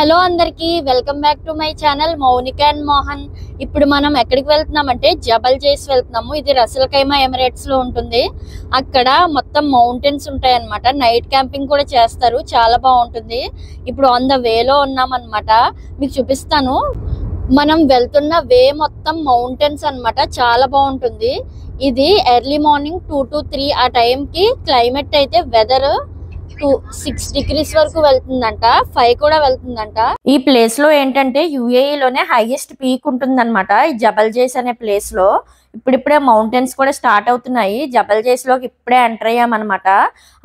hello అందరికీ welcome back to my channel Mounika and Mohan ఇప్పుడు మనం ఎక్కడికి వెళ్తున్నామంటే జబల్ జైస్ వెళ్తున్నాము ఇది రసలకైమా ఎమిరేట్స్లో ఉంటుంది అక్కడ మొత్తం మౌంటైన్స్ ఉంటాయన్నమాట నైట్ క్యాంపింగ్ కూడా చేస్తారు చాలా బాగుంటుంది ఇప్పుడు ఆన్ ద వేలో ఉన్నామన్నమాట మీకు చూపిస్తాను మనం వెళ్తున్న వే మొత్తం మౌంటైన్స్ అనమాట చాలా బాగుంటుంది ఇది early morning two to three ఆ టైంకి క్లైమేట్ అయితే వెదర్ టూ సిక్స్ డిగ్రీస్ వరకు వెళ్తుందంట ఫైవ్ కూడా వెళ్తుందంట ఈ ప్లేస్ లో ఏంటంటే లోనే హైయెస్ట్ పీక్ ఉంటుందన్నమాట ఈ జబల్ జేస్ అనే ప్లేస్ లో ఇప్పుడిప్పుడే మౌంటైన్స్ కూడా స్టార్ట్ అవుతున్నాయి జబల్ జైస్లోకి ఇప్పుడే ఎంటర్ అయ్యామన్నమాట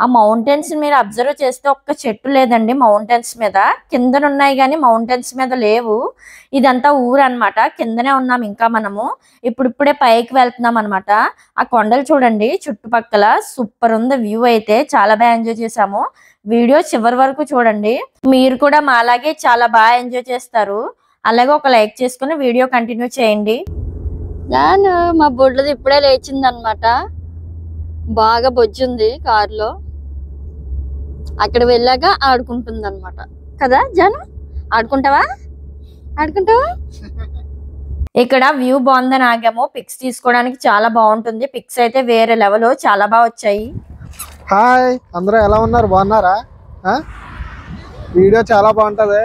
ఆ మౌంటైన్స్ మీరు అబ్జర్వ్ చేస్తే ఒక్క చెట్టు లేదండి మౌంటైన్స్ మీద కిందనున్నాయి కానీ మౌంటైన్స్ మీద లేవు ఇదంతా ఊరు అనమాట కిందనే ఉన్నాం ఇంకా మనము ఇప్పుడిప్పుడే పైకి వెళ్తున్నాం అనమాట ఆ కొండలు చూడండి చుట్టుపక్కల సూపర్ ఉంది వ్యూ అయితే చాలా బాగా ఎంజాయ్ చేసాము వీడియో చివరి వరకు చూడండి మీరు కూడా మా అలాగే చాలా బాగా ఎంజాయ్ చేస్తారు అలాగే ఒక లైక్ చేసుకుని వీడియో కంటిన్యూ చేయండి జాను మా బుడ్లది ఇప్పుడే లేచింది అనమాట బాగా బొజ్జుంది కారులో అక్కడ వెళ్ళాక ఆడుకుంటుంది అనమాట కదా జాను ఆడుకుంటావా ఆడుకుంటావా ఇక్కడ వ్యూ బాగుందని ఆగాము పిక్స్ తీసుకోవడానికి చాలా బాగుంటుంది పిక్స్ అయితే వేరే లెవెల్ చాలా బాగా వచ్చాయి హాయ్ అందరూ ఎలా ఉన్నారు బాగున్నారా వీడియో చాలా బాగుంటుంది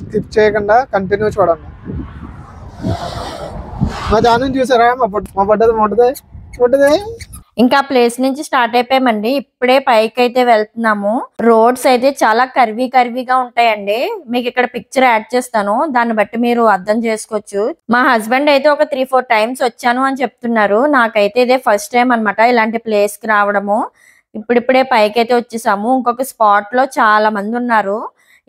స్కిప్ చేయకుండా కంటిన్యూ చూడండి చూసారా మా పడ్డది మొట్టదే మొట్టదే ఇంకా ప్లేస్ నుంచి స్టార్ట్ అయిపోయామండి ఇప్పుడే పైకి అయితే వెళ్తున్నాము రోడ్స్ అయితే చాలా కర్వీ కర్వీగా ఉంటాయండి మీకు ఇక్కడ పిక్చర్ యాడ్ చేస్తాను దాన్ని బట్టి మీరు అర్థం చేసుకోవచ్చు మా హస్బెండ్ అయితే ఒక త్రీ ఫోర్ టైమ్స్ వచ్చాను అని చెప్తున్నారు నాకైతే ఇదే ఫస్ట్ టైం అనమాట ఇలాంటి ప్లేస్ కి రావడము ఇప్పుడిప్పుడే పైకి అయితే వచ్చేసాము ఇంకొక స్పాట్ లో చాలా మంది ఉన్నారు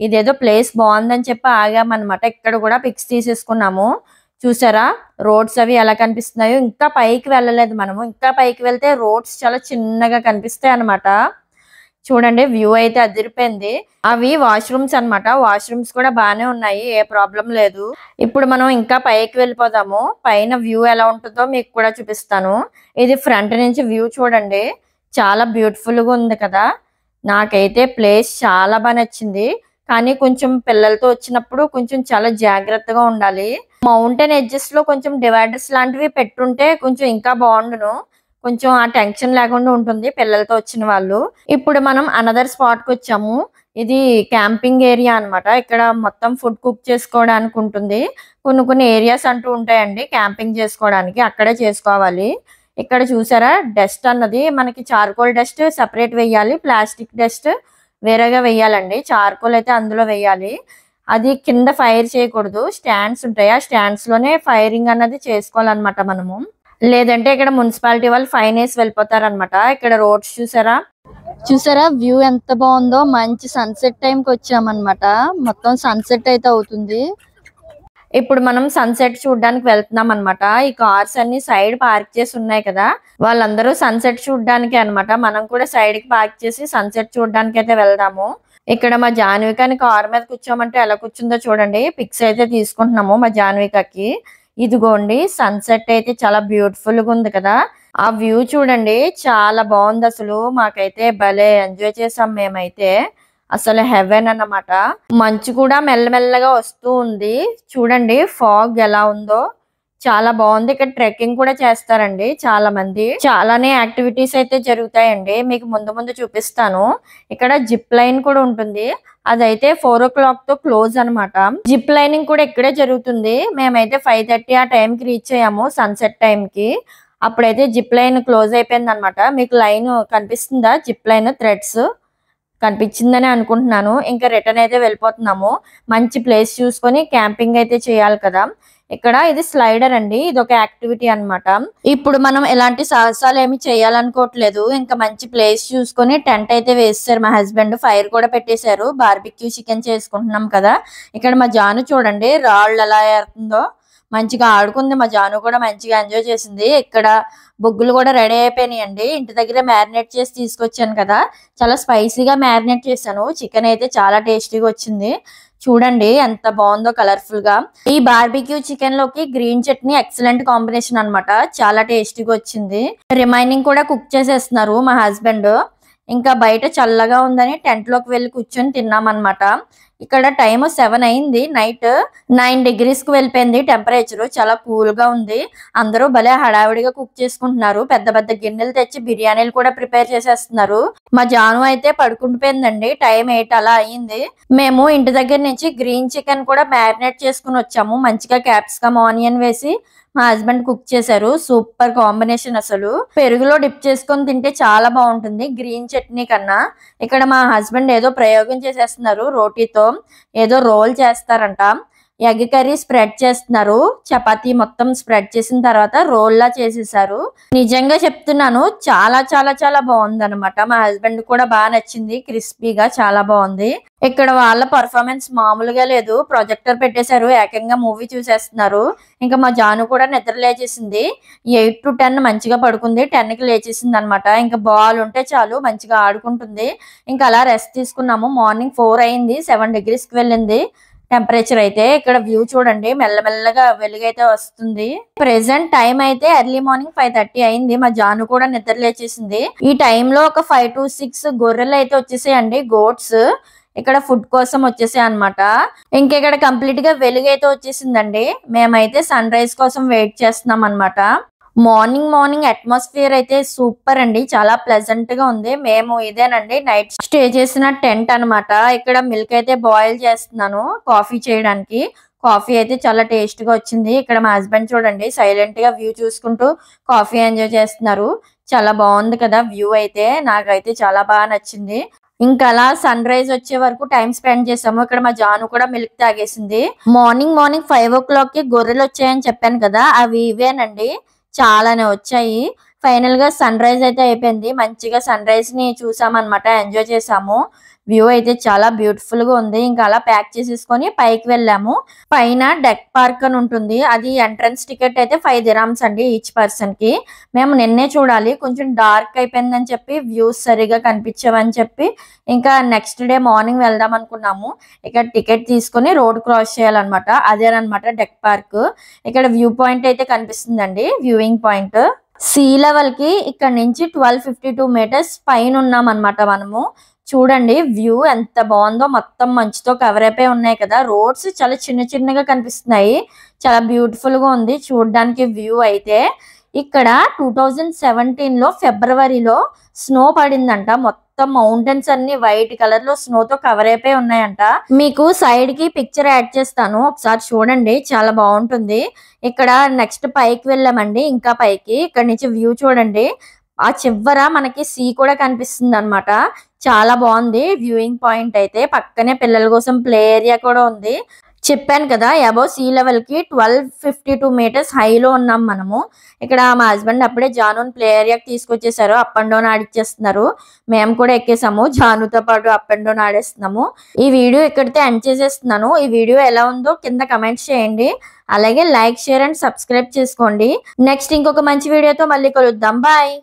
ఇదేదో ప్లేస్ బాగుందని చెప్పి ఆగామన్నమాట ఇక్కడ కూడా పిక్స్ తీసేసుకున్నాము చూసారా రోడ్స్ అవి ఎలా కనిపిస్తున్నాయో ఇంకా పైకి వెళ్ళలేదు మనము ఇంకా పైకి వెళ్తే రోడ్స్ చాలా చిన్నగా కనిపిస్తాయి అనమాట చూడండి వ్యూ అయితే అదిరిపోయింది అవి వాష్రూమ్స్ అనమాట వాష్రూమ్స్ కూడా బాగానే ఉన్నాయి ఏ ప్రాబ్లం లేదు ఇప్పుడు మనం ఇంకా పైకి వెళ్ళిపోదాము పైన వ్యూ ఎలా ఉంటుందో మీకు కూడా చూపిస్తాను ఇది ఫ్రంట్ నుంచి వ్యూ చూడండి చాలా బ్యూటిఫుల్గా ఉంది కదా నాకైతే ప్లేస్ చాలా బాగా నచ్చింది కానీ కొంచెం పిల్లలతో వచ్చినప్పుడు కొంచెం చాలా జాగ్రత్తగా ఉండాలి మౌంటైన్ ఎడ్జెస్ లో కొంచెం డివైడర్స్ లాంటివి పెట్టుంటే కొంచెం ఇంకా బాగుండును కొంచెం ఆ టెన్షన్ లేకుండా ఉంటుంది పిల్లలతో వచ్చిన వాళ్ళు ఇప్పుడు మనం అనదర్ స్పాట్ కి వచ్చాము ఇది క్యాంపింగ్ ఏరియా అనమాట ఇక్కడ మొత్తం ఫుడ్ కుక్ చేసుకోవడానికి ఉంటుంది కొన్ని కొన్ని ఏరియాస్ అంటూ ఉంటాయండి క్యాంపింగ్ చేసుకోవడానికి అక్కడే చేసుకోవాలి ఇక్కడ చూసారా డస్ట్ అన్నది మనకి చార్కోల్ డస్ట్ సపరేట్ వేయాలి ప్లాస్టిక్ డస్ట్ వేరేగా వేయాలండి చార్కోల్ అయితే అందులో వేయాలి అది కింద ఫైర్ చేయకూడదు స్టాండ్స్ ఉంటాయి ఆ స్టాండ్స్ లోనే ఫైరింగ్ అన్నది చేసుకోవాలన్నమాట మనము లేదంటే ఇక్కడ మున్సిపాలిటీ వాళ్ళు ఫైన్ వేసి వెళ్ళిపోతారనమాట ఇక్కడ రోడ్స్ చూసారా చూసారా వ్యూ ఎంత బాగుందో మంచి సన్సెట్ టైంకి వచ్చామన్నమాట మొత్తం సన్సెట్ అయితే అవుతుంది ఇప్పుడు మనం సన్సెట్ చూడడానికి వెళ్తున్నాం అనమాట ఈ కార్స్ అన్ని సైడ్ పార్క్ చేసి ఉన్నాయి కదా వాళ్ళందరూ సన్సెట్ చూడడానికి అనమాట మనం కూడా సైడ్ కి పార్క్ చేసి సన్సెట్ చూడడానికి అయితే వెళ్దాము ఇక్కడ మా జాన్వికాని కారు మీద కూర్చోమంటే ఎలా కూర్చుందో చూడండి పిక్స్ అయితే తీసుకుంటున్నాము మా జాన్వికాకి ఇదిగోండి సన్సెట్ అయితే చాలా బ్యూటిఫుల్ గా ఉంది కదా ఆ వ్యూ చూడండి చాలా బాగుంది అసలు మాకైతే భలే ఎంజాయ్ చేసాం మేమైతే అసలు హెవెన్ అన్నమాట మంచు కూడా మెల్లమెల్లగా వస్తూ ఉంది చూడండి ఫాగ్ ఎలా ఉందో చాలా బాగుంది ఇక్కడ ట్రెక్కింగ్ కూడా చేస్తారండి చాలా మంది చాలానే యాక్టివిటీస్ అయితే జరుగుతాయండి మీకు ముందు ముందు చూపిస్తాను ఇక్కడ జిప్ లైన్ కూడా ఉంటుంది అదైతే ఫోర్ ఓ క్లాక్ తో క్లోజ్ అనమాట జిప్ లైనింగ్ కూడా ఇక్కడే జరుగుతుంది మేమైతే ఫైవ్ థర్టీ ఆ టైం కి రీచ్ అయ్యాము సన్సెట్ టైం కి అప్పుడైతే జిప్ లైన్ క్లోజ్ అయిపోయింది అనమాట మీకు లైన్ కనిపిస్తుందా జిప్ లైన్ థ్రెడ్స్ కనిపించిందని అనుకుంటున్నాను ఇంకా రిటర్న్ అయితే వెళ్ళిపోతున్నాము మంచి ప్లేస్ చూసుకొని క్యాంపింగ్ అయితే చేయాలి కదా ఇక్కడ ఇది స్లైడర్ అండి ఇది ఒక యాక్టివిటీ అనమాట ఇప్పుడు మనం ఎలాంటి సాహసాలు ఏమి చేయాలనుకోవట్లేదు ఇంకా మంచి ప్లేస్ చూసుకొని టెంట్ అయితే వేస్తారు మా హస్బెండ్ ఫైర్ కూడా పెట్టేశారు బార్బిక్యూ చికెన్ చేసుకుంటున్నాం కదా ఇక్కడ మా జాను చూడండి రాళ్ళు ఎలా ఏరుతుందో మంచిగా ఆడుకుంది మా జాను కూడా మంచిగా ఎంజాయ్ చేసింది ఇక్కడ బొగ్గులు కూడా రెడీ అయిపోయినాయండి ఇంటి దగ్గర మ్యారినేట్ చేసి తీసుకొచ్చాను కదా చాలా స్పైసీగా మ్యారినేట్ చేశాను చికెన్ అయితే చాలా టేస్టీగా వచ్చింది చూడండి ఎంత బాగుందో కలర్ఫుల్ గా ఈ బార్బిక్యూ చికెన్ లోకి గ్రీన్ చట్నీ ఎక్సలెంట్ కాంబినేషన్ అనమాట చాలా టేస్టీగా వచ్చింది రిమైనింగ్ కూడా కుక్ చేసేస్తున్నారు మా హస్బెండ్ ఇంకా బయట చల్లగా ఉందని టెంట్ లోకి వెళ్ళి కూర్చొని తిన్నాం అనమాట ఇక్కడ టైమ్ సెవెన్ అయింది నైట్ నైన్ డిగ్రీస్ కు వెళ్ళిపోయింది టెంపరేచర్ చాలా కూల్ గా ఉంది అందరూ భలే హడావిడిగా కుక్ చేసుకుంటున్నారు పెద్ద పెద్ద గిన్నెలు తెచ్చి బిర్యానీలు కూడా ప్రిపేర్ చేసేస్తున్నారు మా జాను అయితే పడుకుంటుపోయిందండి టైం ఎయిట్ అలా అయింది మేము ఇంటి దగ్గర నుంచి గ్రీన్ చికెన్ కూడా మ్యారినేట్ చేసుకుని వచ్చాము మంచిగా క్యాప్సికమ్ ఆనియన్ వేసి మా హస్బెండ్ కుక్ చేశారు సూపర్ కాంబినేషన్ అసలు పెరుగులో డిప్ చేసుకొని తింటే చాలా బాగుంటుంది గ్రీన్ చట్నీ కన్నా ఇక్కడ మా హస్బెండ్ ఏదో ప్రయోగం చేసేస్తున్నారు రోటీతో ఏదో రోల్ చేస్తారంట ఎగ్ కర్రీ స్ప్రెడ్ చేస్తున్నారు చపాతి మొత్తం స్ప్రెడ్ చేసిన తర్వాత రోల్లా చేసేసారు నిజంగా చెప్తున్నాను చాలా చాలా చాలా బాగుంది అనమాట మా హస్బెండ్ కూడా బాగా నచ్చింది క్రిస్పీగా చాలా బాగుంది ఇక్కడ వాళ్ళ పర్ఫార్మెన్స్ మామూలుగా లేదు ప్రొజెక్టర్ పెట్టేశారు ఏకంగా మూవీ చూసేస్తున్నారు ఇంకా మా జాను కూడా నిద్ర లేచేసింది ఎయిట్ టు టెన్ మంచిగా పడుకుంది టెన్ కి లేచేసింది అనమాట ఇంకా బాల్ ఉంటే చాలు మంచిగా ఆడుకుంటుంది ఇంకా అలా రెస్ట్ తీసుకున్నాము మార్నింగ్ ఫోర్ అయింది సెవెన్ డిగ్రీస్కి వెళ్ళింది టెంపరేచర్ అయితే ఇక్కడ వ్యూ చూడండి మెల్లమెల్లగా వెలుగైతే వస్తుంది ప్రెసెంట్ టైం అయితే ఎర్లీ మార్నింగ్ ఫైవ్ థర్టీ అయింది మా జాను కూడా నిద్ర లేచేసింది ఈ టైంలో ఒక ఫైవ్ టు సిక్స్ గొర్రెలు అయితే వచ్చేసాయండి గోట్స్ ఇక్కడ ఫుడ్ కోసం వచ్చేసాయి అనమాట ఇక్కడ కంప్లీట్ గా వెలుగైతే వచ్చేసిందండి మేమైతే సన్ రైజ్ కోసం వెయిట్ చేస్తున్నాం అనమాట మార్నింగ్ మార్నింగ్ అట్మాస్ఫియర్ అయితే సూపర్ అండి చాలా ప్లెజెంట్ గా ఉంది మేము ఇదేనండి నైట్ స్టే చేసిన టెంట్ అనమాట ఇక్కడ మిల్క్ అయితే బాయిల్ చేస్తున్నాను కాఫీ చేయడానికి కాఫీ అయితే చాలా టేస్ట్ గా వచ్చింది ఇక్కడ మా హస్బెండ్ చూడండి సైలెంట్ గా వ్యూ చూసుకుంటూ కాఫీ ఎంజాయ్ చేస్తున్నారు చాలా బాగుంది కదా వ్యూ అయితే నాకైతే చాలా బాగా నచ్చింది ఇంకా అలా సన్ రైజ్ వచ్చే వరకు టైం స్పెండ్ చేసాము ఇక్కడ మా జాను కూడా మిల్క్ తాగేసింది morning morning five o'clock కి గొర్రెలు వచ్చాయని చెప్పాను కదా అవి ఇవేనండి చాలానే వచ్చాయి ఫైనల్ గా సన్ రైజ్ అయితే అయిపోయింది మంచిగా సన్ రైజ్ ని చూసామన్నమాట ఎంజాయ్ చేసాము వ్యూ అయితే చాలా బ్యూటిఫుల్ గా ఉంది ఇంకా అలా ప్యాక్ చేసేసుకొని పైకి వెళ్ళాము పైన డెక్ పార్క్ అని ఉంటుంది అది ఎంట్రన్స్ టికెట్ అయితే ఫైవ్ దిరామ్స్ అండి ఈచ్ పర్సన్ కి మేము నిన్నే చూడాలి కొంచెం డార్క్ అయిపోయిందని చెప్పి వ్యూస్ సరిగా కనిపించామని చెప్పి ఇంకా నెక్స్ట్ డే మార్నింగ్ వెళ్దాం అనుకున్నాము ఇక్కడ టికెట్ తీసుకొని రోడ్ క్రాస్ చేయాలన్నమాట అదేనమాట డెక్ పార్క్ ఇక్కడ వ్యూ పాయింట్ అయితే కనిపిస్తుందండి వ్యూయింగ్ పాయింట్ సీ లెవెల్కి ఇక్కడ నుంచి ట్వెల్వ్ ఫిఫ్టీ టూ మీటర్స్ పైన ఉన్నాం అనమాట మనము చూడండి వ్యూ ఎంత బాగుందో మొత్తం మంచుతో కవర్ అయిపోయి ఉన్నాయి కదా రోడ్స్ చాలా చిన్న చిన్నగా కనిపిస్తున్నాయి చాలా బ్యూటిఫుల్గా ఉంది చూడడానికి వ్యూ అయితే ఇక్కడ టూ థౌజండ్ సెవెంటీన్లో ఫిబ్రవరిలో స్నో పడిందంట మొత్తం మొత్తం మౌంటైన్స్ అన్ని వైట్ కలర్ లో స్నో తో కవర్ అయిపోయి ఉన్నాయంట మీకు సైడ్ కి పిక్చర్ యాడ్ చేస్తాను ఒకసారి చూడండి చాలా బాగుంటుంది ఇక్కడ నెక్స్ట్ పైకి వెళ్ళామండి ఇంకా పైకి ఇక్కడ నుంచి వ్యూ చూడండి ఆ చివర మనకి సీ కూడా కనిపిస్తుంది అనమాట చాలా బాగుంది వ్యూయింగ్ పాయింట్ అయితే పక్కనే పిల్లల కోసం ప్లే ఏరియా కూడా ఉంది చెప్పాను కదా అబౌవ్ సీ లెవెల్కి ట్వెల్వ్ ఫిఫ్టీ టూ మీటర్స్ హైలో ఉన్నాం మనము ఇక్కడ మా హస్బెండ్ అప్పుడే జానూన్ ప్లే ఏరియాకి తీసుకొచ్చేసారు అప్ అండ్ డౌన్ ఆడిచ్చేస్తున్నారు మేము కూడా ఎక్కేసాము జానుతో పాటు అప్ అండ్ డౌన్ ఆడేస్తున్నాము ఈ వీడియో ఇక్కడితో ఎండ్ చేసేస్తున్నాను ఈ వీడియో ఎలా ఉందో కింద కమెంట్స్ చేయండి అలాగే లైక్ షేర్ అండ్ సబ్స్క్రైబ్ చేసుకోండి నెక్స్ట్ ఇంకొక మంచి వీడియోతో మళ్ళీ కలుద్దాం బాయ్